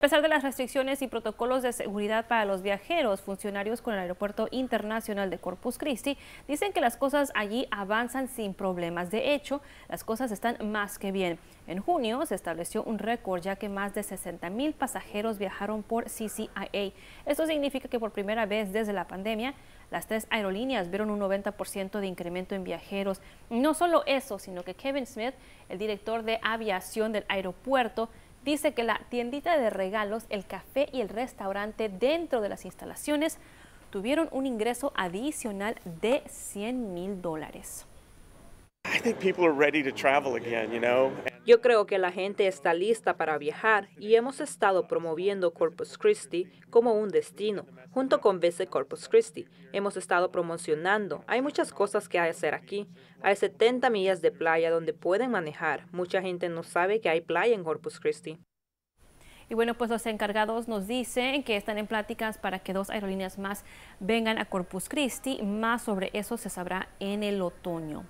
A pesar de las restricciones y protocolos de seguridad para los viajeros, funcionarios con el Aeropuerto Internacional de Corpus Christi dicen que las cosas allí avanzan sin problemas. De hecho, las cosas están más que bien. En junio se estableció un récord ya que más de 60 mil pasajeros viajaron por CCIA. Esto significa que por primera vez desde la pandemia, las tres aerolíneas vieron un 90% de incremento en viajeros. No solo eso, sino que Kevin Smith, el director de aviación del aeropuerto, dice que la tiendita de regalos, el café y el restaurante dentro de las instalaciones tuvieron un ingreso adicional de 100 mil dólares. Yo creo que la gente está lista para viajar y hemos estado promoviendo Corpus Christi como un destino, junto con BC Corpus Christi. Hemos estado promocionando. Hay muchas cosas que hacer aquí. Hay 70 millas de playa donde pueden manejar. Mucha gente no sabe que hay playa en Corpus Christi. Y bueno, pues los encargados nos dicen que están en pláticas para que dos aerolíneas más vengan a Corpus Christi. Más sobre eso se sabrá en el otoño.